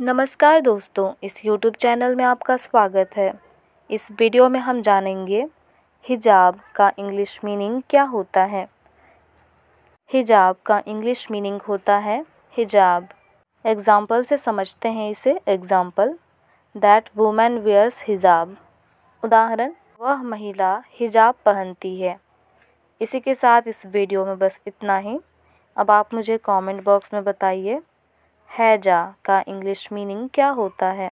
नमस्कार दोस्तों इस YouTube चैनल में आपका स्वागत है इस वीडियो में हम जानेंगे हिजाब का इंग्लिश मीनिंग क्या होता है हिजाब का इंग्लिश मीनिंग होता है हिजाब एग्ज़ाम्पल से समझते हैं इसे एग्ज़ाम्पल दैट वुमेन वेयर्स हिजाब उदाहरण वह महिला हिजाब पहनती है इसी के साथ इस वीडियो में बस इतना ही अब आप मुझे कमेंट बॉक्स में बताइए हैजा का इंग्लिश मीनिंग क्या होता है